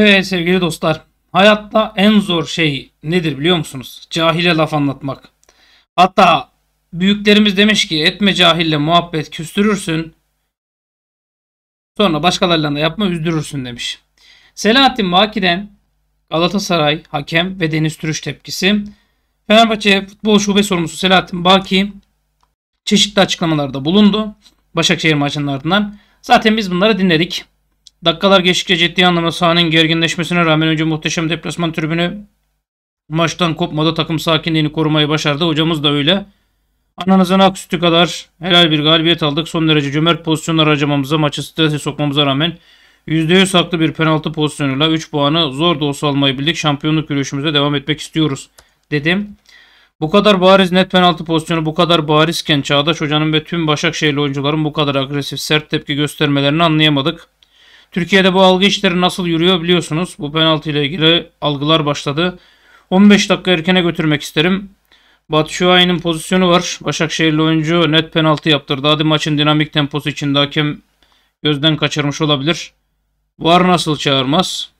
Evet sevgili dostlar. Hayatta en zor şey nedir biliyor musunuz? Cahile laf anlatmak. Hatta büyüklerimiz demiş ki etme cahille muhabbet küstürürsün. Sonra başkalarıyla da yapma üzdürürsün demiş. Selahattin Maki'den Galatasaray hakem ve Deniz Türüş tepkisi. Fenerbahçe futbol şube sorumlusu Selahattin Baki çeşitli açıklamalarda bulundu. Başakşehir maçının ardından. Zaten biz bunları dinledik. Dakikalar geçtikçe ciddi anlamda sahanın gerginleşmesine rağmen önce muhteşem deplasman tribünü maçtan kopmadı. Takım sakinliğini korumayı başardı. Hocamız da öyle. Ananızın ak sütü kadar helal bir galibiyet aldık. Son derece cömert pozisyonlar harcamamıza, maçı strese sokmamıza rağmen %100 haklı bir penaltı pozisyonuyla 3 puanı zor da olsa almayı bildik. Şampiyonluk yürüyüşümüze devam etmek istiyoruz dedim. Bu kadar bariz net penaltı pozisyonu bu kadar barizken Çağdaş Hoca'nın ve tüm Başakşehirli oyuncuların bu kadar agresif sert tepki göstermelerini anlayamadık. Türkiye'de bu algı işleri nasıl yürüyor biliyorsunuz. Bu penaltı ile ilgili algılar başladı. 15 dakika erkene götürmek isterim. Batu Şuay'ın pozisyonu var. Başakşehirli oyuncu net penaltı yaptırdı. Hadi maçın dinamik temposu içinde hakem gözden kaçırmış olabilir. Var nasıl çağırmaz?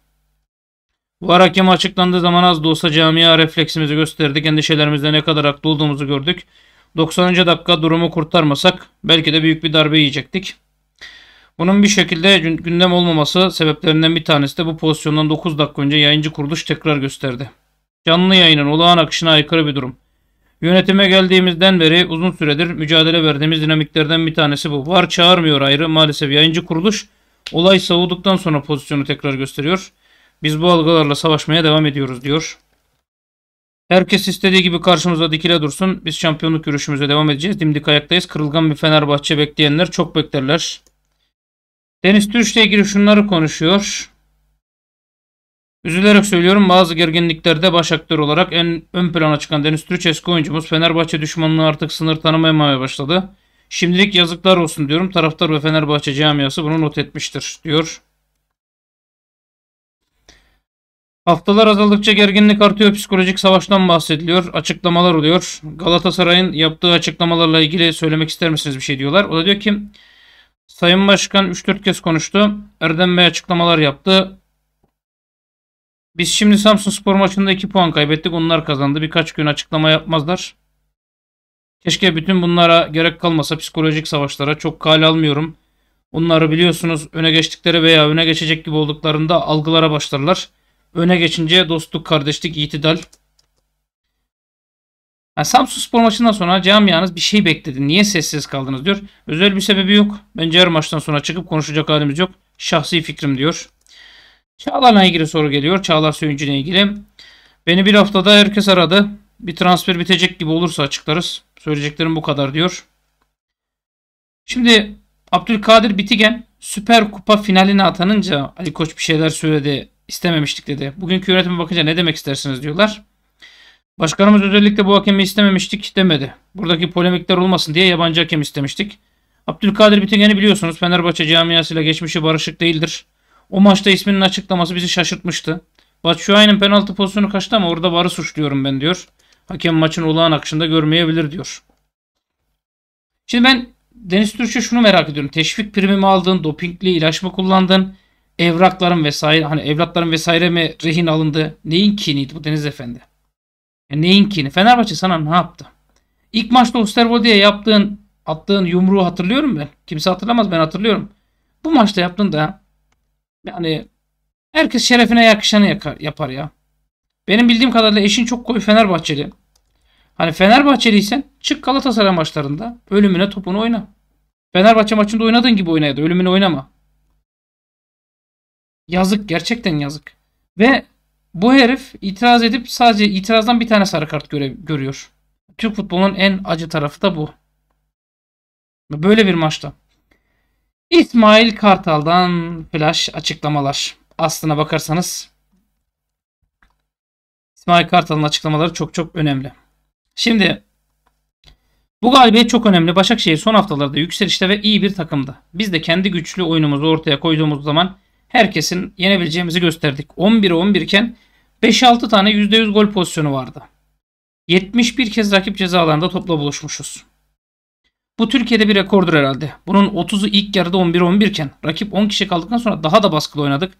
Var hakem açıklandığı zaman az da olsa camia refleksimizi gösterdik. Endişelerimizde ne kadar haklı olduğumuzu gördük. 90. dakika durumu kurtarmasak belki de büyük bir darbe yiyecektik. Bunun bir şekilde gündem olmaması sebeplerinden bir tanesi de bu pozisyondan 9 dakika önce yayıncı kuruluş tekrar gösterdi. Canlı yayının olağan akışına aykırı bir durum. Yönetime geldiğimizden beri uzun süredir mücadele verdiğimiz dinamiklerden bir tanesi bu. Var çağırmıyor ayrı maalesef yayıncı kuruluş olay savuduktan sonra pozisyonu tekrar gösteriyor. Biz bu algılarla savaşmaya devam ediyoruz diyor. Herkes istediği gibi karşımıza dikile dursun. Biz şampiyonluk yürüyüşümüze devam edeceğiz. Dimdik ayaktayız. Kırılgan bir Fenerbahçe bekleyenler çok beklerler. Deniz Türç ile ilgili şunları konuşuyor. Üzülerek söylüyorum bazı gerginliklerde baş aktör olarak en ön plana çıkan Deniz Türç eski oyuncumuz Fenerbahçe düşmanlığı artık sınır tanımamaya başladı. Şimdilik yazıklar olsun diyorum. Taraftar ve Fenerbahçe camiası bunu not etmiştir diyor. Haftalar azaldıkça gerginlik artıyor. Psikolojik savaştan bahsediliyor. Açıklamalar oluyor. Galatasaray'ın yaptığı açıklamalarla ilgili söylemek ister misiniz bir şey diyorlar. O da diyor ki Sayın Başkan 3-4 kez konuştu. Erdem Bey açıklamalar yaptı. Biz şimdi Samsun Spor maçında 2 puan kaybettik. Onlar kazandı. Birkaç gün açıklama yapmazlar. Keşke bütün bunlara gerek kalmasa psikolojik savaşlara çok kal almıyorum. Onları biliyorsunuz öne geçtikleri veya öne geçecek gibi olduklarında algılara başlarlar. Öne geçince dostluk, kardeşlik, itidal, yani Samsun Spor maçından sonra camianız bir şey bekledi. Niye sessiz kaldınız diyor. Özel bir sebebi yok. Bence her maçtan sonra çıkıp konuşacak halimiz yok. Şahsi fikrim diyor. Çağlar'la ilgili soru geliyor. Çağlar Söyüncü'yle ilgili. Beni bir haftada herkes aradı. Bir transfer bitecek gibi olursa açıklarız. Söyleyeceklerim bu kadar diyor. Şimdi Abdülkadir Bitigen Süper Kupa finaline atanınca Ali Koç bir şeyler söyledi. İstememiştik dedi. Bugünkü yönetime bakınca ne demek istersiniz diyorlar. Başkanımız özellikle bu hakemi istememiştik demedi. Buradaki polemikler olmasın diye yabancı hakem istemiştik. Abdülkadir Bitigen'i biliyorsunuz Fenerbahçe camiasıyla geçmişi barışık değildir. O maçta isminin açıklaması bizi şaşırtmıştı. Batshuayi'nin penaltı pozisyonu kaçtı ama orada varı suçluyorum ben diyor. Hakem maçın olağan akışında görmeyebilir diyor. Şimdi ben Deniz Türkçe şunu merak ediyorum. Teşvik primi mi aldın? Dopingli ilaç mı kullandın? Evrakların vesaire hani evlatların vesaire mi rehin alındı? Neyin kiniydi bu Deniz Efendi? Ya neyinkini? Fenerbahçe sana ne yaptı? İlk maçta Osterwolde'ye yaptığın attığın yumruğu hatırlıyorum ben. Kimse hatırlamaz ben hatırlıyorum. Bu maçta yaptın da yani herkes şerefine yakışanı yapar ya. Benim bildiğim kadarıyla eşin çok koyu Fenerbahçeli. Hani Fenerbahçeliysen çık Galatasaray maçlarında ölümüne topunu oyna. Fenerbahçe maçında oynadığın gibi oynaydı. Ölümüne oynama. Yazık gerçekten yazık. Ve bu herif itiraz edip sadece itirazdan bir tane sarı kart göre görüyor. Türk futbolunun en acı tarafı da bu. Böyle bir maçta. İsmail Kartal'dan flash açıklamalar. Aslına bakarsanız İsmail Kartal'ın açıklamaları çok çok önemli. Şimdi bu galibiyet çok önemli. Başakşehir son haftalarda yükselişte ve iyi bir takımda. Biz de kendi güçlü oyunumuzu ortaya koyduğumuz zaman herkesin yenebileceğimizi gösterdik. 11'e 11 iken 5-6 tane %100 gol pozisyonu vardı. 71 kez rakip ceza alanında topla buluşmuşuz. Bu Türkiye'de bir rekordur herhalde. Bunun 30'u ilk yarıda 11-11 iken rakip 10 kişi kaldıktan sonra daha da baskılı oynadık.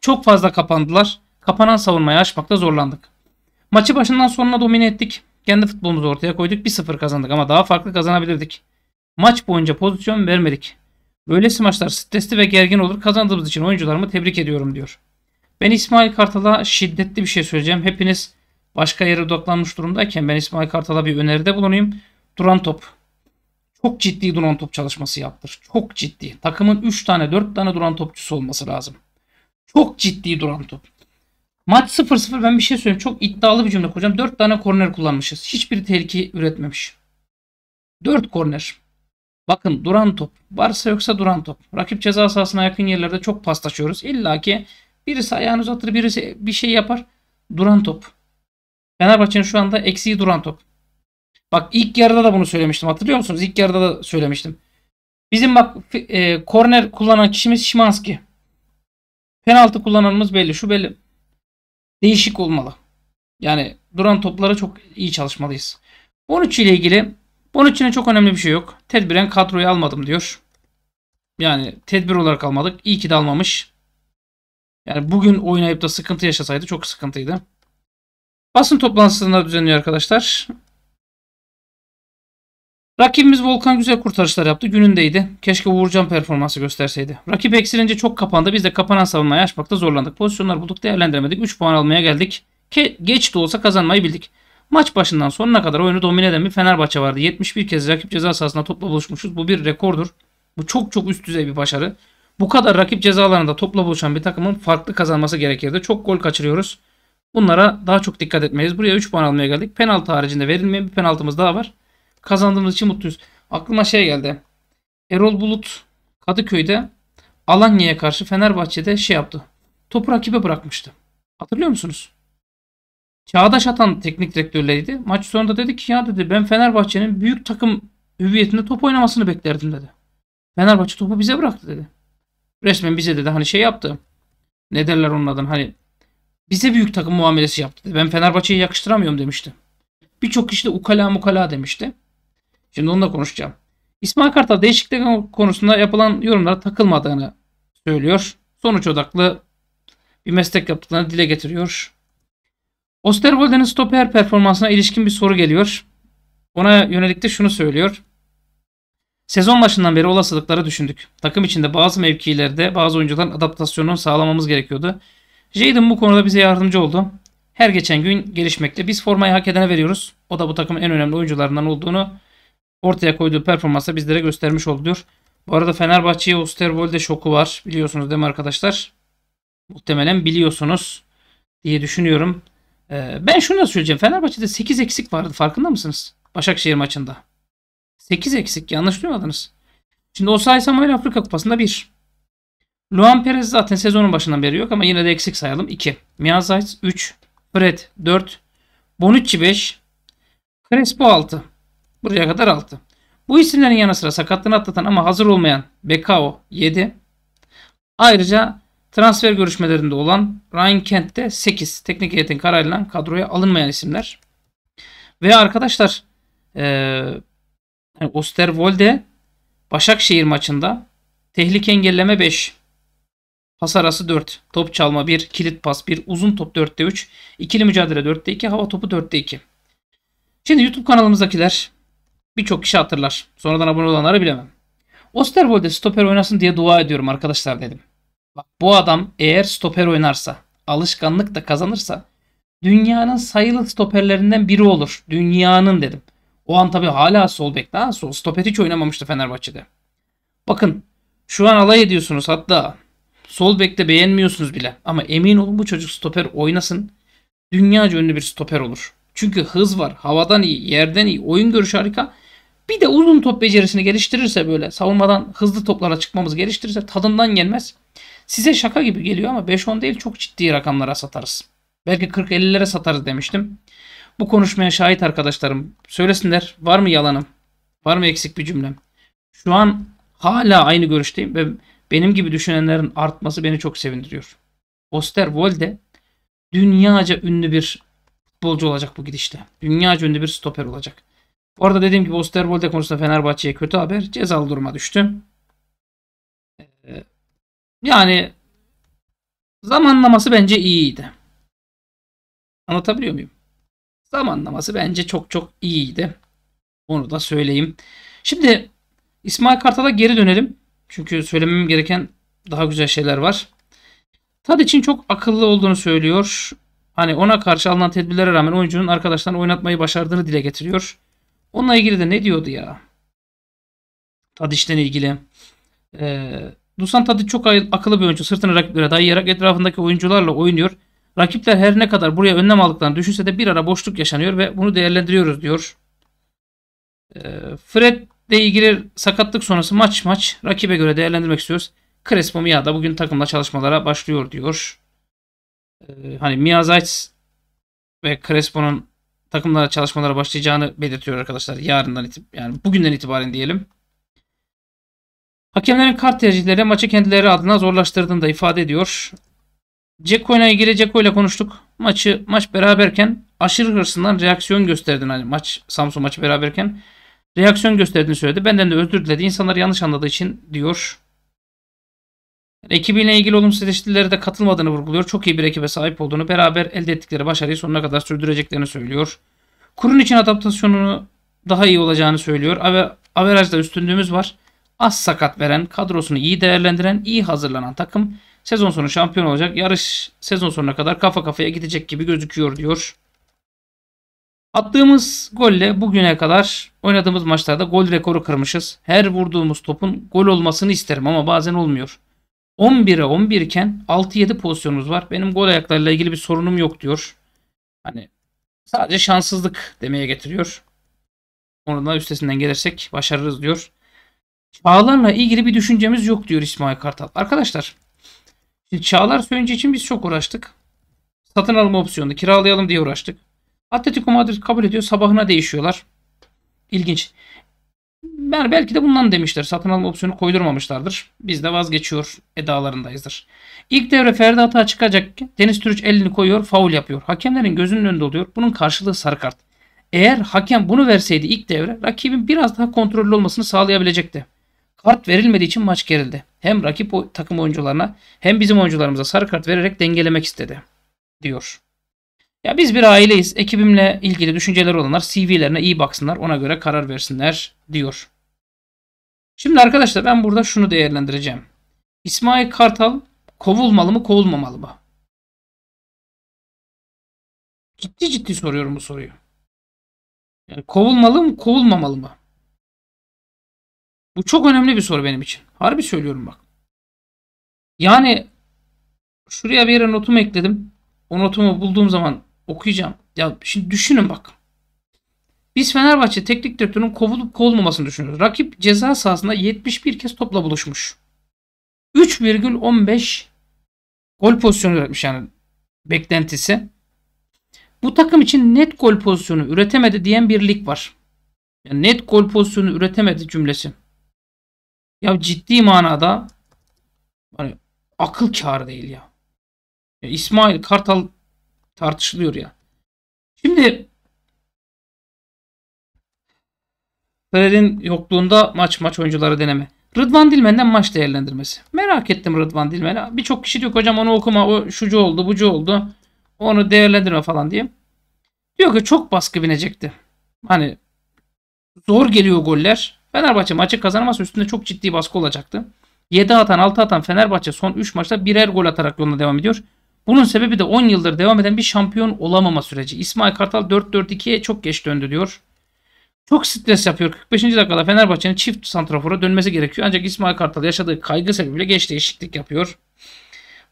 Çok fazla kapandılar. Kapanan savunmayı aşmakta zorlandık. Maçı başından sonuna domine ettik. Kendi futbolumuzu ortaya koyduk. 1-0 kazandık ama daha farklı kazanabilirdik. Maç boyunca pozisyon vermedik. Böylesi maçlar stresli ve gergin olur. Kazandığımız için oyuncularımı tebrik ediyorum diyor. Ben İsmail Kartal'a şiddetli bir şey söyleyeceğim. Hepiniz başka yere odaklanmış durumdayken ben İsmail Kartal'a bir öneride bulunayım. Duran top. Çok ciddi duran top çalışması yaptır. Çok ciddi. Takımın 3 tane 4 tane duran topçusu olması lazım. Çok ciddi duran top. Maç 0-0 ben bir şey söyleyeyim. Çok iddialı bir cümle hocam. 4 tane korner kullanmışız. Hiçbir tehlike üretmemiş. 4 korner. Bakın duran top. Varsa yoksa duran top. Rakip ceza sahasına yakın yerlerde çok paslaşıyoruz. İlla ki birisi ayağını uzatır, birisi bir şey yapar. Duran top. Fenerbahçe'nin şu anda eksiği duran top. Bak ilk yarıda da bunu söylemiştim. Hatırlıyor musunuz? İlk yarıda da söylemiştim. Bizim bak e, korner kullanan kişimiz Şimanski. Penaltı kullananımız belli. Şu belli. Değişik olmalı. Yani duran toplara çok iyi çalışmalıyız. 13 ile ilgili bunun için çok önemli bir şey yok. Tedbiren kadroyu almadım diyor. Yani tedbir olarak almadık. İyi ki de almamış. Yani bugün oynayıp da sıkıntı yaşasaydı çok sıkıntıydı. Basın toplantısında düzenliyor arkadaşlar. Rakibimiz Volkan güzel kurtarışlar yaptı. Günündeydi. Keşke Uğurcan performansı gösterseydi. Rakip eksilince çok kapandı. Biz de kapanan savunmayı açmakta zorlandık. Pozisyonlar bulduk değerlendiremedik. 3 puan almaya geldik. Ke geç de olsa kazanmayı bildik. Maç başından sonuna kadar oyunu domine eden bir Fenerbahçe vardı. 71 kez rakip ceza sahasında topla buluşmuşuz. Bu bir rekordur. Bu çok çok üst düzey bir başarı. Bu kadar rakip cezalarında topla buluşan bir takımın farklı kazanması gerekirdi. Çok gol kaçırıyoruz. Bunlara daha çok dikkat etmeyiz. Buraya 3 puan almaya geldik. Penaltı haricinde verilmeyen bir penaltımız daha var. Kazandığımız için mutluyuz. Aklıma şey geldi. Erol Bulut Kadıköy'de Alanya'ya karşı Fenerbahçe'de şey yaptı. Topu rakibe bırakmıştı. Hatırlıyor musunuz? Çağdaş Atan teknik direktörleriydi. Maç sonunda dedi ki ya dedi ben Fenerbahçe'nin büyük takım hüviyetinde top oynamasını beklerdim dedi. Fenerbahçe topu bize bıraktı dedi. Resmen bize dedi hani şey yaptı. Ne derler onun adını hani bize büyük takım muamelesi yaptı dedi. Ben Fenerbahçe'yi yakıştıramıyorum demişti. Birçok kişi de ukala mukala demişti. Şimdi onunla konuşacağım. İsmail Kartal değişiklik konusunda yapılan yorumlara takılmadığını söylüyor. Sonuç odaklı bir meslek yaptıklarını dile getiriyor. Osterwolde'nin stoper performansına ilişkin bir soru geliyor. Ona yönelik de şunu söylüyor. Sezon başından beri olasılıkları düşündük. Takım içinde bazı mevkilerde bazı oyuncuların adaptasyonunu sağlamamız gerekiyordu. Jaden bu konuda bize yardımcı oldu. Her geçen gün gelişmekte. Biz formayı hak edene veriyoruz. O da bu takımın en önemli oyuncularından olduğunu ortaya koyduğu performansa bizlere göstermiş oldu Bu arada Fenerbahçe'ye Osterwolde şoku var. Biliyorsunuz değil mi arkadaşlar? Muhtemelen biliyorsunuz diye düşünüyorum. Ee, ben şunu da söyleyeceğim. Fenerbahçe'de 8 eksik vardı. Farkında mısınız? Başakşehir maçında. 8 eksik. Yanlış duymadınız. Şimdi o Osayi Samuel Afrika Kupası'nda 1. Luan Perez zaten sezonun başından beri yok ama yine de eksik sayalım. 2. Miyazayt 3. Fred 4. Bonucci 5. Crespo 6. Buraya kadar 6. Bu isimlerin yanı sıra sakatlığını atlatan ama hazır olmayan Bekao 7. Ayrıca Transfer görüşmelerinde olan Ryan Kent'te 8 teknik heyetin kararıyla kadroya alınmayan isimler. Ve arkadaşlar e, yani Osterwolde Başakşehir maçında tehlike engelleme 5, pas arası 4, top çalma 1, kilit pas 1, uzun top 4'te 3, ikili mücadele 4'te 2, hava topu 4'te 2. Şimdi YouTube kanalımızdakiler birçok kişi hatırlar. Sonradan abone olanları bilemem. Osterwold'e stoper oynasın diye dua ediyorum arkadaşlar dedim. Bak, bu adam eğer stoper oynarsa, alışkanlık da kazanırsa dünyanın sayılı stoperlerinden biri olur. Dünyanın dedim. O an tabii hala sol bek daha sol stoper hiç oynamamıştı Fenerbahçe'de. Bakın şu an alay ediyorsunuz hatta sol bekte beğenmiyorsunuz bile. Ama emin olun bu çocuk stoper oynasın. Dünyaca ünlü bir stoper olur. Çünkü hız var. Havadan iyi, yerden iyi, oyun görüşü harika. Bir de uzun top becerisini geliştirirse böyle savunmadan hızlı toplara çıkmamız geliştirirse tadından gelmez. Size şaka gibi geliyor ama 5-10 değil çok ciddi rakamlara satarız. Belki 40-50'lere satarız demiştim. Bu konuşmaya şahit arkadaşlarım söylesinler var mı yalanım? Var mı eksik bir cümlem? Şu an hala aynı görüşteyim ve benim gibi düşünenlerin artması beni çok sevindiriyor. Osterwolde dünyaca ünlü bir futbolcu olacak bu gidişte. Dünyaca ünlü bir stoper olacak. Bu arada dediğim gibi Osterwolde konusunda Fenerbahçe'ye kötü haber. Cezalı duruma düştü. Ee, yani zamanlaması bence iyiydi. Anlatabiliyor muyum? Zamanlaması bence çok çok iyiydi. Onu da söyleyeyim. Şimdi İsmail Kartal'a geri dönelim. Çünkü söylemem gereken daha güzel şeyler var. Tad için çok akıllı olduğunu söylüyor. Hani ona karşı alınan tedbirlere rağmen oyuncunun arkadaşlarını oynatmayı başardığını dile getiriyor. Onunla ilgili de ne diyordu ya? Tad işten ilgili. Ee, Dusan Tadic çok akıllı bir oyuncu. Sırtını rakiplere dayayarak etrafındaki oyuncularla oynuyor. Rakipler her ne kadar buraya önlem aldıklarını düşünse de bir ara boşluk yaşanıyor ve bunu değerlendiriyoruz diyor. Ee, Fred ile ilgili sakatlık sonrası maç maç rakibe göre değerlendirmek istiyoruz. Crespo Mia da bugün takımla çalışmalara başlıyor diyor. Ee, hani Mia Zayt ve Crespo'nun takımlara çalışmalara başlayacağını belirtiyor arkadaşlar. Yarından itibaren yani bugünden itibaren diyelim. Hakemlerin kart tercihleri maçı kendileri adına zorlaştırdığını da ifade ediyor. Ceko ile ilgili Ceko ile konuştuk. Maçı maç beraberken aşırı hırsından reaksiyon gösterdin. Hani maç Samsun maçı beraberken reaksiyon gösterdiğini söyledi. Benden de özür diledi. İnsanlar yanlış anladığı için diyor. Ekibiyle ilgili olumsuz eleştirilere de katılmadığını vurguluyor. Çok iyi bir ekibe sahip olduğunu, beraber elde ettikleri başarıyı sonuna kadar sürdüreceklerini söylüyor. Kurun için adaptasyonunu daha iyi olacağını söylüyor. Averajda üstünlüğümüz var az sakat veren, kadrosunu iyi değerlendiren, iyi hazırlanan takım sezon sonu şampiyon olacak. Yarış sezon sonuna kadar kafa kafaya gidecek gibi gözüküyor diyor. Attığımız golle bugüne kadar oynadığımız maçlarda gol rekoru kırmışız. Her vurduğumuz topun gol olmasını isterim ama bazen olmuyor. 11'e 11 iken 6-7 pozisyonumuz var. Benim gol ayaklarıyla ilgili bir sorunum yok diyor. Hani sadece şanssızlık demeye getiriyor. Onu da üstesinden gelirsek başarırız diyor çağlarla ilgili bir düşüncemiz yok diyor İsmail Kartal. Arkadaşlar şimdi çağlar söyleyince için biz çok uğraştık. Satın alma opsiyonu kiralayalım diye uğraştık. Atletico Madrid kabul ediyor sabahına değişiyorlar. İlginç. Ben belki de bundan demişler. Satın alma opsiyonu koydurmamışlardır. Biz de vazgeçiyor edalarındayızdır. İlk devre Ferdi hata çıkacak. Deniz Türüç elini koyuyor. Faul yapıyor. Hakemlerin gözünün önünde oluyor. Bunun karşılığı sarı kart. Eğer hakem bunu verseydi ilk devre rakibin biraz daha kontrollü olmasını sağlayabilecekti. Kart verilmediği için maç gerildi. Hem rakip takım oyuncularına hem bizim oyuncularımıza sarı kart vererek dengelemek istedi. Diyor. Ya biz bir aileyiz. Ekibimle ilgili düşünceleri olanlar CV'lerine iyi baksınlar. Ona göre karar versinler diyor. Şimdi arkadaşlar ben burada şunu değerlendireceğim. İsmail Kartal kovulmalı mı kovulmamalı mı? Ciddi ciddi soruyorum bu soruyu. Yani kovulmalı mı kovulmamalı mı? Bu çok önemli bir soru benim için. Harbi söylüyorum bak. Yani şuraya bir yere notumu ekledim. O notumu bulduğum zaman okuyacağım. Ya şimdi düşünün bak. Biz Fenerbahçe teknik direktörünün kovulup kovulmamasını düşünüyoruz. Rakip ceza sahasında 71 kez topla buluşmuş. 3,15 gol pozisyonu üretmiş yani beklentisi. Bu takım için net gol pozisyonu üretemedi diyen bir lig var. Yani net gol pozisyonu üretemedi cümlesi. Ya ciddi manada hani akıl kârı değil ya. ya. İsmail Kartal tartışılıyor ya. Şimdi Fener'in yokluğunda maç maç oyuncuları deneme. Rıdvan Dilmen'den maç değerlendirmesi. Merak ettim Rıdvan Dilmen'i. Birçok kişi diyor hocam onu okuma o şucu oldu bucu oldu. Onu değerlendirme falan diye. Diyor ki çok baskı binecekti. Hani zor geliyor goller. Fenerbahçe maçı kazanamazsa üstünde çok ciddi baskı olacaktı. 7 atan 6 atan Fenerbahçe son 3 maçta birer gol atarak yoluna devam ediyor. Bunun sebebi de 10 yıldır devam eden bir şampiyon olamama süreci. İsmail Kartal 4-4-2'ye çok geç döndü diyor. Çok stres yapıyor. 45. dakikada Fenerbahçe'nin çift santrafora dönmesi gerekiyor. Ancak İsmail Kartal yaşadığı kaygı sebebiyle geç değişiklik yapıyor.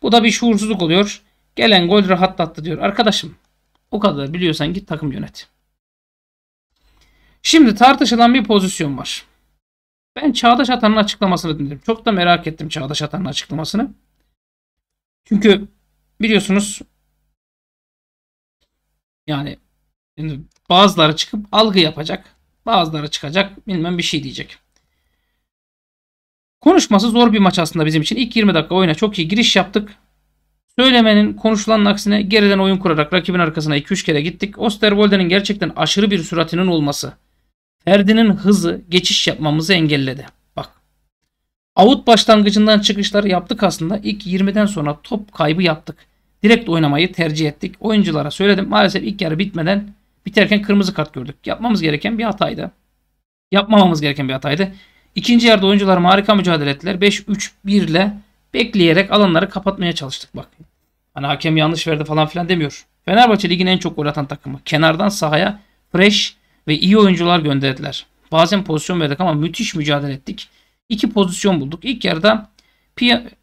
Bu da bir şuursuzluk oluyor. Gelen gol rahatlattı diyor. Arkadaşım o kadar biliyorsan git takım yönet. Şimdi tartışılan bir pozisyon var. Ben Çağdaş Atan'ın açıklamasını dinledim. Çok da merak ettim Çağdaş Atan'ın açıklamasını. Çünkü biliyorsunuz yani şimdi bazıları çıkıp algı yapacak. Bazıları çıkacak bilmem bir şey diyecek. Konuşması zor bir maç aslında bizim için. İlk 20 dakika oyuna çok iyi giriş yaptık. Söylemenin konuşulanın aksine geriden oyun kurarak rakibin arkasına 2-3 kere gittik. Osterwolde'nin gerçekten aşırı bir süratinin olması Perdinin hızı geçiş yapmamızı engelledi. Bak. Avut başlangıcından çıkışları yaptık aslında. İlk 20'den sonra top kaybı yaptık. Direkt oynamayı tercih ettik. Oyunculara söyledim. Maalesef ilk yarı bitmeden biterken kırmızı kart gördük. Yapmamız gereken bir hataydı. Yapmamamız gereken bir hataydı. İkinci yarıda oyuncular harika mücadele ettiler. 5-3-1 ile bekleyerek alanları kapatmaya çalıştık bak. Hani hakem yanlış verdi falan filan demiyor. Fenerbahçe ligin en çok gol atan takımı. Kenardan sahaya fresh ve iyi oyuncular gönderdiler. Bazen pozisyon verdik ama müthiş mücadele ettik. İki pozisyon bulduk. İlk yarıda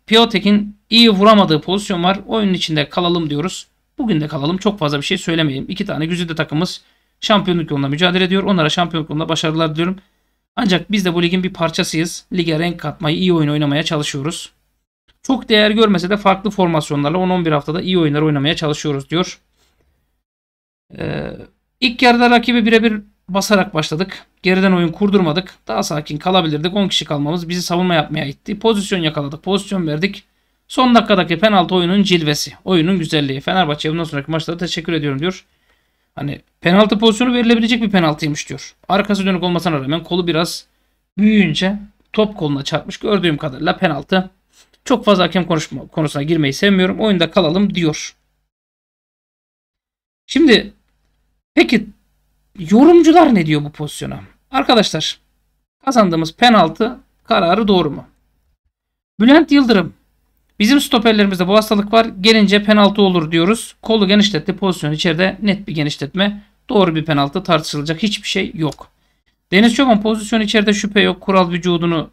Piotek'in iyi vuramadığı pozisyon var. Oyunun içinde kalalım diyoruz. Bugün de kalalım. Çok fazla bir şey söylemeyelim. İki tane güzide takımız şampiyonluk yolunda mücadele ediyor. Onlara şampiyonluk yolunda başarılar diliyorum. Ancak biz de bu ligin bir parçasıyız. Lige renk katmayı, iyi oyun oynamaya çalışıyoruz. Çok değer görmese de farklı formasyonlarla 10-11 haftada iyi oyunlar oynamaya çalışıyoruz diyor. Ee, ilk yarıda rakibi birebir basarak başladık. Geriden oyun kurdurmadık. Daha sakin kalabilirdik. 10 kişi kalmamız bizi savunma yapmaya itti. Pozisyon yakaladık. Pozisyon verdik. Son dakikadaki penaltı oyunun cilvesi. Oyunun güzelliği. Fenerbahçe bundan sonraki maçlara teşekkür ediyorum diyor. Hani penaltı pozisyonu verilebilecek bir penaltıymış diyor. Arkası dönük olmasına rağmen kolu biraz büyüyünce top koluna çarpmış. Gördüğüm kadarıyla penaltı. Çok fazla hakem konuşma, konusuna girmeyi sevmiyorum. Oyunda kalalım diyor. Şimdi peki Yorumcular ne diyor bu pozisyona? Arkadaşlar kazandığımız penaltı kararı doğru mu? Bülent Yıldırım Bizim stoperlerimizde bu hastalık var. Gelince penaltı olur diyoruz. Kolu genişletti. Pozisyon içeride net bir genişletme. Doğru bir penaltı tartışılacak hiçbir şey yok. Deniz Çoban pozisyon içeride şüphe yok. Kural vücudunu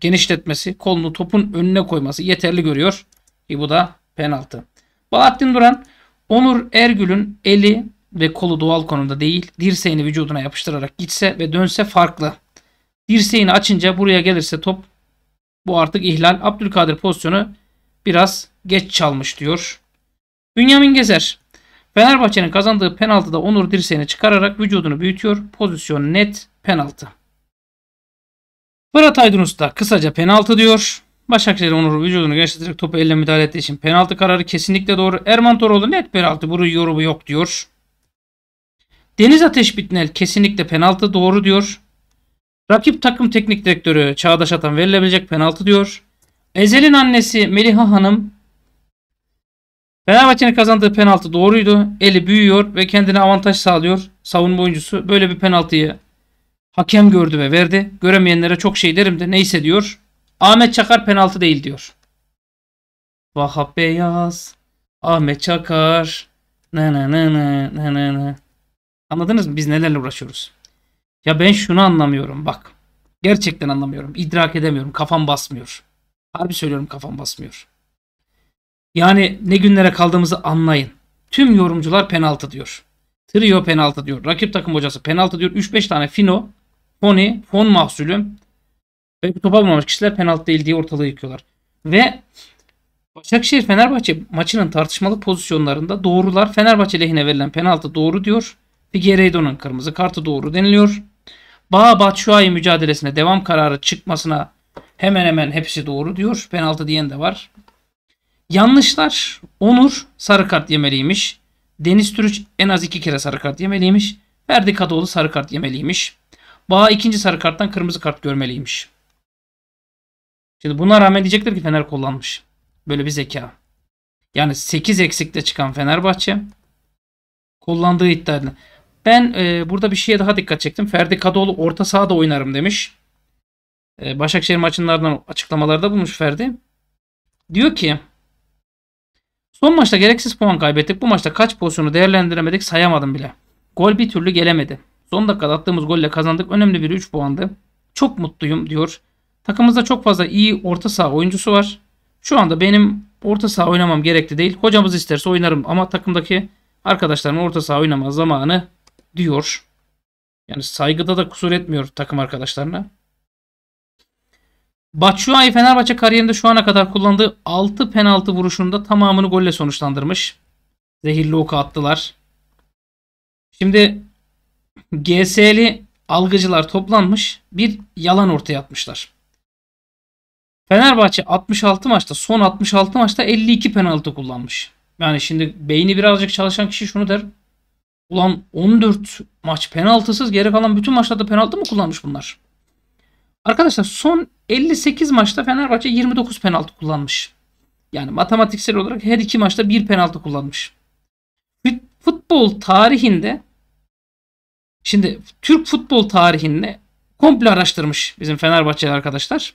genişletmesi, kolunu topun önüne koyması yeterli görüyor. E bu da penaltı. Bahattin Duran, Onur Ergül'ün eli ve kolu doğal konumda değil dirseğini vücuduna yapıştırarak gitse ve dönse farklı. Dirseğini açınca buraya gelirse top bu artık ihlal. Abdülkadir pozisyonu biraz geç çalmış diyor. Bünyamin Gezer Fenerbahçe'nin kazandığı penaltıda Onur dirseğini çıkararak vücudunu büyütüyor. Pozisyon net penaltı. Fırat Aydın Usta kısaca penaltı diyor. Başakşehir Onur vücudunu genişleterek topu elle müdahale ettiği için penaltı kararı kesinlikle doğru. Erman Toroğlu net penaltı bunun yorumu yok diyor. Deniz Ateş Bitnel kesinlikle penaltı doğru diyor. Rakip takım teknik direktörü Çağdaş Atan verilebilecek penaltı diyor. Ezel'in annesi Meliha Hanım Fenerbahçe'nin kazandığı penaltı doğruydu. Eli büyüyor ve kendine avantaj sağlıyor. Savunma oyuncusu böyle bir penaltıyı hakem gördü ve verdi. Göremeyenlere çok şey derim de neyse diyor. Ahmet Çakar penaltı değil diyor. Vahap Beyaz, Ahmet Çakar, na na na na na na. Anladınız mı? Biz nelerle uğraşıyoruz? Ya ben şunu anlamıyorum bak. Gerçekten anlamıyorum. İdrak edemiyorum. Kafam basmıyor. Harbi söylüyorum kafam basmıyor. Yani ne günlere kaldığımızı anlayın. Tüm yorumcular penaltı diyor. Trio penaltı diyor. Rakip takım hocası penaltı diyor. 3-5 tane Fino, Foni, Fon mahsulü ve topa vurmamış kişiler penaltı değil diye ortalığı yıkıyorlar. Ve Başakşehir Fenerbahçe maçının tartışmalı pozisyonlarında doğrular Fenerbahçe lehine verilen penaltı doğru diyor. Figueiredo'nun kırmızı kartı doğru deniliyor. Bağ Batshuayi mücadelesine devam kararı çıkmasına hemen hemen hepsi doğru diyor. Penaltı diyen de var. Yanlışlar. Onur sarı kart yemeliymiş. Deniz Türüç en az iki kere sarı kart yemeliymiş. Ferdi Kadıoğlu sarı kart yemeliymiş. Bağa ikinci sarı karttan kırmızı kart görmeliymiş. Şimdi buna rağmen diyecekler ki Fener kullanmış. Böyle bir zeka. Yani 8 eksikle çıkan Fenerbahçe kullandığı iddia edilen. Ben e, burada bir şeye daha dikkat çektim. Ferdi Kadıoğlu orta sahada oynarım demiş. E, Başakşehir maçınlarından açıklamalarda bulmuş Ferdi. Diyor ki Son maçta gereksiz puan kaybettik. Bu maçta kaç pozisyonu değerlendiremedik sayamadım bile. Gol bir türlü gelemedi. Son dakikada attığımız golle kazandık. Önemli bir 3 puandı. Çok mutluyum diyor. Takımızda çok fazla iyi orta saha oyuncusu var. Şu anda benim orta saha oynamam gerekli değil. Hocamız isterse oynarım ama takımdaki arkadaşlarımın orta saha oynama zamanı diyor. Yani saygıda da kusur etmiyor takım arkadaşlarına. Batshuayi Fenerbahçe kariyerinde şu ana kadar kullandığı 6 penaltı vuruşunda tamamını golle sonuçlandırmış. Zehirli oku attılar. Şimdi GS'li algıcılar toplanmış bir yalan ortaya atmışlar. Fenerbahçe 66 maçta son 66 maçta 52 penaltı kullanmış. Yani şimdi beyni birazcık çalışan kişi şunu der. Ulan 14 maç penaltısız geri kalan bütün maçlarda penaltı mı kullanmış bunlar? Arkadaşlar son 58 maçta Fenerbahçe 29 penaltı kullanmış. Yani matematiksel olarak her iki maçta bir penaltı kullanmış. Futbol tarihinde şimdi Türk futbol tarihinde komple araştırmış bizim Fenerbahçeli arkadaşlar.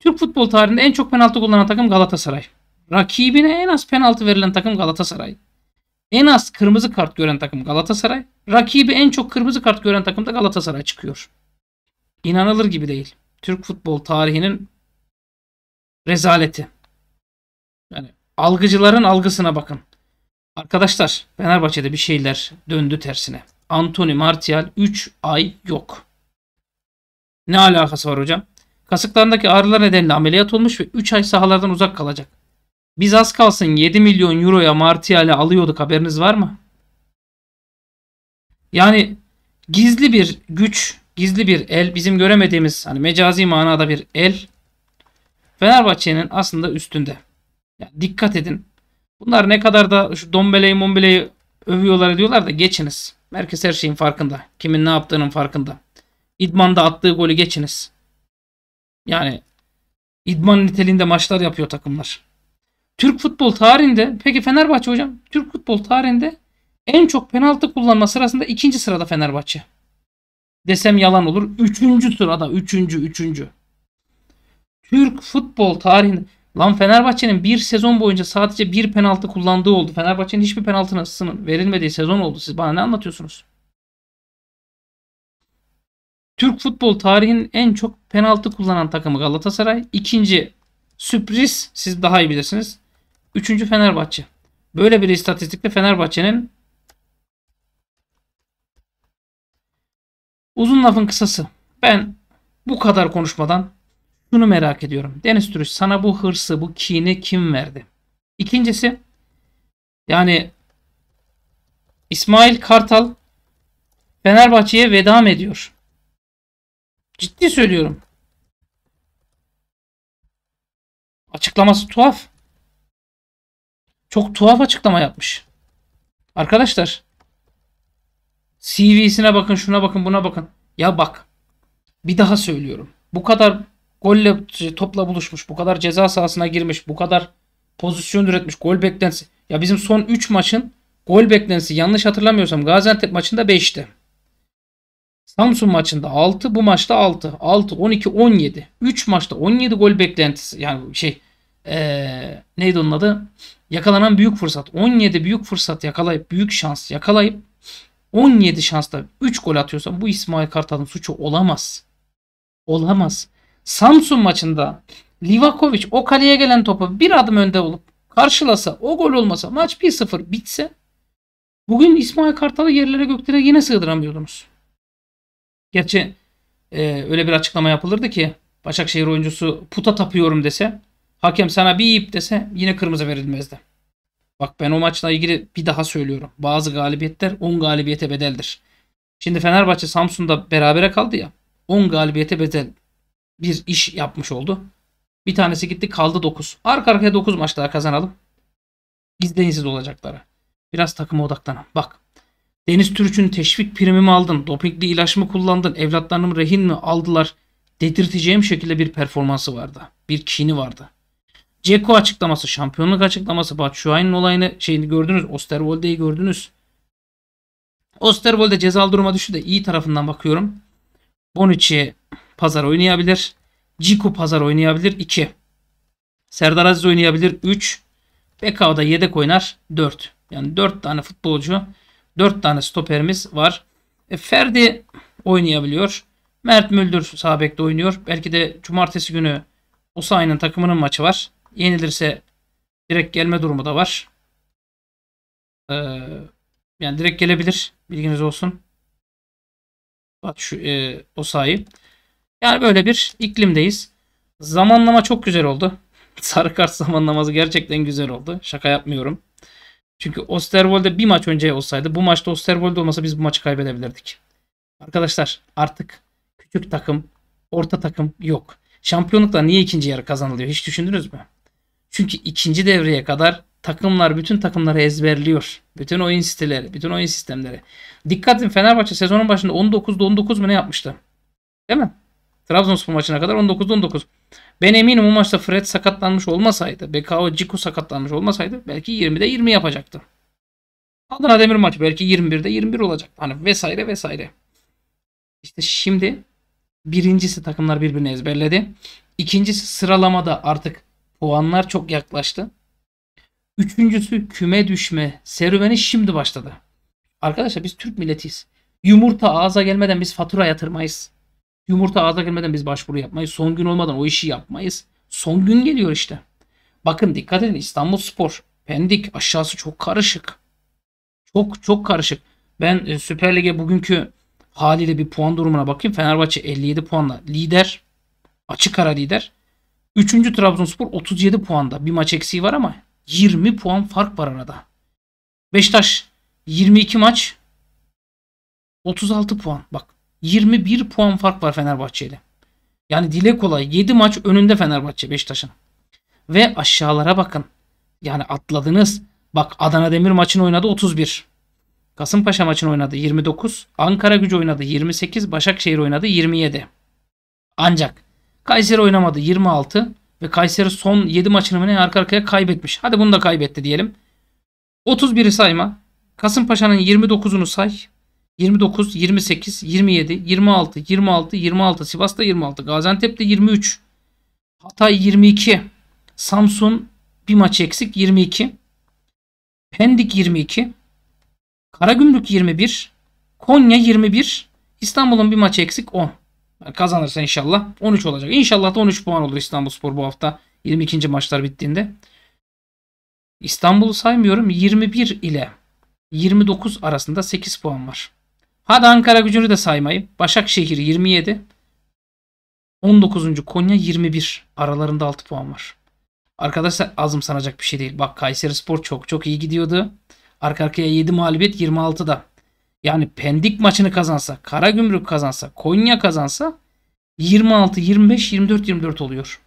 Türk futbol tarihinde en çok penaltı kullanan takım Galatasaray. Rakibine en az penaltı verilen takım Galatasaray en az kırmızı kart gören takım Galatasaray. Rakibi en çok kırmızı kart gören takım da Galatasaray çıkıyor. İnanılır gibi değil. Türk futbol tarihinin rezaleti. Yani algıcıların algısına bakın. Arkadaşlar Fenerbahçe'de bir şeyler döndü tersine. Anthony Martial 3 ay yok. Ne alakası var hocam? Kasıklarındaki ağrılar nedeniyle ameliyat olmuş ve 3 ay sahalardan uzak kalacak. Biz az kalsın 7 milyon euroya Martial'i alıyorduk haberiniz var mı? Yani gizli bir güç, gizli bir el, bizim göremediğimiz hani mecazi manada bir el Fenerbahçe'nin aslında üstünde. Yani dikkat edin. Bunlar ne kadar da şu Dombele'yi Mombele'yi övüyorlar diyorlar da geçiniz. Herkes her şeyin farkında. Kimin ne yaptığının farkında. İdman'da attığı golü geçiniz. Yani idman niteliğinde maçlar yapıyor takımlar. Türk futbol tarihinde peki Fenerbahçe hocam Türk futbol tarihinde en çok penaltı kullanma sırasında ikinci sırada Fenerbahçe. Desem yalan olur. Üçüncü sırada. Üçüncü. Üçüncü. Türk futbol tarihinde lan Fenerbahçe'nin bir sezon boyunca sadece bir penaltı kullandığı oldu. Fenerbahçe'nin hiçbir penaltısının verilmediği sezon oldu. Siz bana ne anlatıyorsunuz? Türk futbol tarihinin en çok penaltı kullanan takımı Galatasaray. İkinci sürpriz siz daha iyi bilirsiniz. Üçüncü Fenerbahçe. Böyle bir istatistikte Fenerbahçe'nin uzun lafın kısası. Ben bu kadar konuşmadan şunu merak ediyorum. Deniz Türüş sana bu hırsı, bu kini kim verdi? İkincisi yani İsmail Kartal Fenerbahçe'ye veda mı ediyor? Ciddi söylüyorum. Açıklaması tuhaf. Çok tuhaf açıklama yapmış. Arkadaşlar CV'sine bakın, şuna bakın, buna bakın. Ya bak. Bir daha söylüyorum. Bu kadar golle topla buluşmuş, bu kadar ceza sahasına girmiş, bu kadar pozisyon üretmiş, gol beklentisi. Ya bizim son 3 maçın gol beklentisi yanlış hatırlamıyorsam Gaziantep maçında 5'ti. Samsun maçında 6, bu maçta 6. 6 12 17. 3 maçta 17 gol beklentisi yani şey ee, neydi onun adı? Yakalanan büyük fırsat. 17 büyük fırsat yakalayıp büyük şans yakalayıp 17 şansla 3 gol atıyorsa bu İsmail Kartal'ın suçu olamaz. Olamaz. Samsun maçında Livakovic o kaleye gelen topu bir adım önde olup karşılasa o gol olmasa maç 1-0 bitse bugün İsmail Kartal'ı yerlere göklere yine sığdıramıyordunuz. Gerçi e, öyle bir açıklama yapılırdı ki Başakşehir oyuncusu puta tapıyorum dese Hakem sana bir ip dese yine kırmızı verilmezdi. Bak ben o maçla ilgili bir daha söylüyorum. Bazı galibiyetler 10 galibiyete bedeldir. Şimdi Fenerbahçe Samsun'da berabere kaldı ya. 10 galibiyete bedel bir iş yapmış oldu. Bir tanesi gitti kaldı 9. Arka arkaya 9 maç daha kazanalım. İzleyin siz olacaklara. Biraz takıma odaklanın. Bak. Deniz Türk'ün teşvik primimi aldın. Dopingli ilaç mı kullandın? Evlatlarımı rehin mi aldılar? Dedirteceğim şekilde bir performansı vardı. Bir kini vardı. Ceko açıklaması, şampiyonluk açıklaması, Batshuayi'nin olayını şeyini gördünüz. Osterwolde'yi gördünüz. Osterwolde cezalı duruma düştü de iyi tarafından bakıyorum. Bonucci pazar oynayabilir. Ciku pazar oynayabilir 2. Serdar Aziz oynayabilir 3. Bekao da yedek oynar 4. Yani 4 tane futbolcu, 4 tane stoperimiz var. E, Ferdi oynayabiliyor. Mert Müldür sağ oynuyor. Belki de cumartesi günü Osayi'nin takımının maçı var yenilirse direkt gelme durumu da var. Ee, yani direkt gelebilir. Bilginiz olsun. Bak şu e, o sahip. Yani böyle bir iklimdeyiz. Zamanlama çok güzel oldu. Sarı kart zamanlaması gerçekten güzel oldu. Şaka yapmıyorum. Çünkü Osterwold'e bir maç önce olsaydı bu maçta Osterwold olmasa biz bu maçı kaybedebilirdik. Arkadaşlar artık küçük takım, orta takım yok. Şampiyonlukla niye ikinci yarı kazanılıyor hiç düşündünüz mü? Çünkü ikinci devreye kadar takımlar bütün takımları ezberliyor. Bütün oyun siteleri, bütün oyun sistemleri. Dikkat edin Fenerbahçe sezonun başında 19'da 19 mu ne yapmıştı? Değil mi? Trabzonspor maçına kadar 19'da 19. Ben eminim o maçta Fred sakatlanmış olmasaydı, Bekao Ciku sakatlanmış olmasaydı belki 20'de 20 yapacaktı. Adana Demir maçı belki 21'de 21 olacak. Hani vesaire vesaire. İşte şimdi birincisi takımlar birbirini ezberledi. İkincisi sıralamada artık Puanlar çok yaklaştı. Üçüncüsü küme düşme serüveni şimdi başladı. Arkadaşlar biz Türk milletiyiz. Yumurta ağza gelmeden biz fatura yatırmayız. Yumurta ağza gelmeden biz başvuru yapmayız. Son gün olmadan o işi yapmayız. Son gün geliyor işte. Bakın dikkat edin İstanbul Spor. Pendik aşağısı çok karışık. Çok çok karışık. Ben e, Süper Lig'e bugünkü haliyle bir puan durumuna bakayım. Fenerbahçe 57 puanla lider. Açık ara lider. Üçüncü Trabzonspor 37 puanda. Bir maç eksiği var ama 20 puan fark var arada. Beşiktaş 22 maç 36 puan. Bak 21 puan fark var Fenerbahçe Yani dile kolay 7 maç önünde Fenerbahçe Beşiktaş'ın. Ve aşağılara bakın. Yani atladınız. Bak Adana Demir maçını oynadı 31. Kasımpaşa maçını oynadı 29. Ankara gücü oynadı 28. Başakşehir oynadı 27. Ancak Kayseri oynamadı 26 ve Kayseri son 7 maçını mı ne arka arkaya kaybetmiş. Hadi bunu da kaybetti diyelim. 31'i sayma. Kasımpaşa'nın 29'unu say. 29, 28, 27, 26, 26, 26, Sivas'ta 26, Gaziantep'te 23, Hatay 22, Samsun bir maç eksik 22, Pendik 22, Karagümrük 21, Konya 21, İstanbul'un bir maçı eksik 10 kazanırsa inşallah 13 olacak. İnşallah da 13 puan olur İstanbulspor bu hafta 22. maçlar bittiğinde. İstanbul'u saymıyorum 21 ile 29 arasında 8 puan var. Hadi Ankara gücünü de saymayayım. Başakşehir 27. 19. Konya 21. Aralarında 6 puan var. Arkadaşlar azım sanacak bir şey değil. Bak Kayseri Spor çok çok iyi gidiyordu. Arka arkaya 7 mağlubiyet 26'da yani Pendik maçını kazansa, Karagümrük kazansa, Konya kazansa 26, 25, 24, 24 oluyor.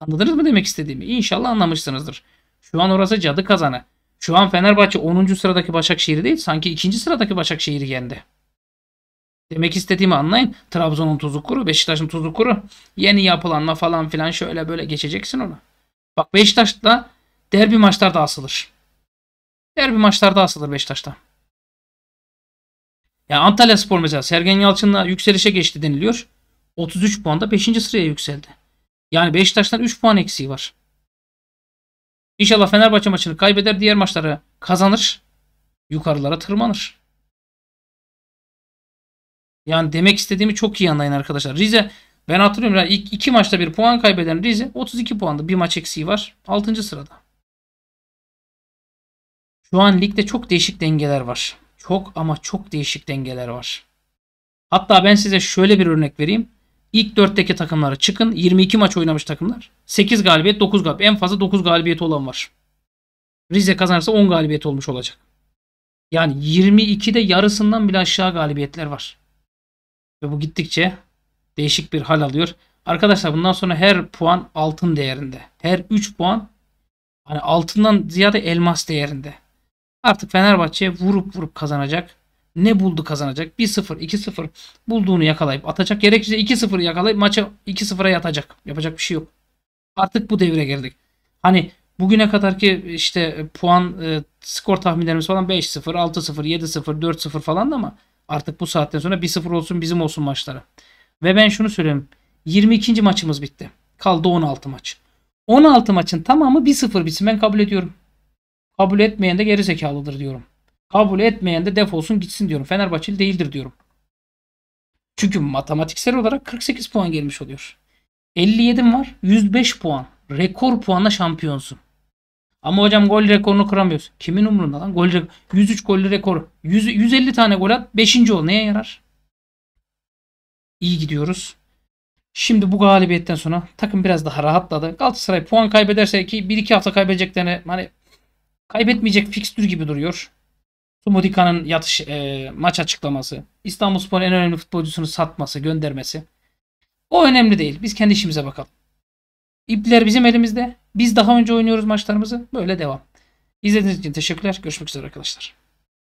Anladınız mı demek istediğimi? İnşallah anlamışsınızdır. Şu an orası cadı kazanı. Şu an Fenerbahçe 10. sıradaki Başakşehir değil sanki 2. sıradaki Başakşehir yendi. Demek istediğimi anlayın. Trabzon'un tuzu kuru, Beşiktaş'ın tuzu kuru. Yeni yapılanma falan filan şöyle böyle geçeceksin onu. Bak Beşiktaş'ta derbi maçlarda asılır. Derbi maçlarda asılır Beşiktaş'ta. Yani Antalya Spor mesela Sergen Yalçın'la yükselişe geçti deniliyor. 33 puanda 5. sıraya yükseldi. Yani Beşiktaş'tan 3 puan eksiği var. İnşallah Fenerbahçe maçını kaybeder. Diğer maçları kazanır. Yukarılara tırmanır. Yani demek istediğimi çok iyi anlayın arkadaşlar. Rize ben hatırlıyorum yani ilk iki maçta bir puan kaybeden Rize 32 puanda bir maç eksiği var. 6. sırada. Şu an ligde çok değişik dengeler var. Çok ama çok değişik dengeler var. Hatta ben size şöyle bir örnek vereyim. İlk 4'teki takımlara çıkın. 22 maç oynamış takımlar. 8 galibiyet 9 galibiyet. En fazla 9 galibiyet olan var. Rize kazanırsa 10 galibiyet olmuş olacak. Yani 22'de yarısından bile aşağı galibiyetler var. Ve bu gittikçe değişik bir hal alıyor. Arkadaşlar bundan sonra her puan altın değerinde. Her 3 puan hani altından ziyade elmas değerinde. Artık Fenerbahçe vurup vurup kazanacak. Ne buldu kazanacak? 1-0, 2-0 bulduğunu yakalayıp atacak. Gerekirse 2-0 yakalayıp maça 2-0'a yatacak. Yapacak bir şey yok. Artık bu devre geldik. Hani bugüne kadar ki işte e, puan e, skor tahminlerimiz falan 5-0, 6-0, 7-0, 4-0 falan da ama artık bu saatten sonra 1-0 olsun bizim olsun maçlara. Ve ben şunu söyleyeyim. 22. maçımız bitti. Kaldı 16 maç. 16 maçın tamamı 1-0 bitsin ben kabul ediyorum. Kabul etmeyen de geri zekalıdır diyorum. Kabul etmeyen de defolsun gitsin diyorum. Fenerbahçeli değildir diyorum. Çünkü matematiksel olarak 48 puan gelmiş oluyor. 57'm var. 105 puan. Rekor puanla şampiyonsun. Ama hocam gol rekorunu kuramıyoruz. Kimin umurunda lan? Gol 103 gollü rekoru. 100, 150 tane gol at. 5. ol. Neye yarar? İyi gidiyoruz. Şimdi bu galibiyetten sonra takım biraz daha rahatladı. Galatasaray puan kaybederse ki 1-2 hafta kaybedeceklerine hani Kaybetmeyecek fikstür gibi duruyor. Sumudika'nın yatış e, maç açıklaması, İstanbulspor'un en önemli futbolcusunu satması, göndermesi. O önemli değil. Biz kendi işimize bakalım. İpler bizim elimizde. Biz daha önce oynuyoruz maçlarımızı. Böyle devam. İzlediğiniz için teşekkürler. Görüşmek üzere arkadaşlar.